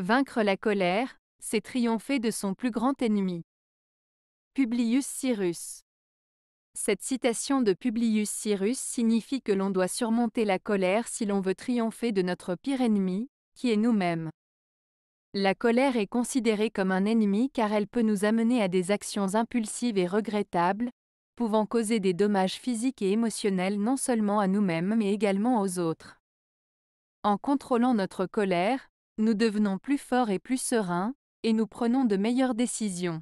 Vaincre la colère, c'est triompher de son plus grand ennemi. Publius Cyrus. Cette citation de Publius Cyrus signifie que l'on doit surmonter la colère si l'on veut triompher de notre pire ennemi, qui est nous-mêmes. La colère est considérée comme un ennemi car elle peut nous amener à des actions impulsives et regrettables, pouvant causer des dommages physiques et émotionnels non seulement à nous-mêmes mais également aux autres. En contrôlant notre colère, nous devenons plus forts et plus sereins, et nous prenons de meilleures décisions.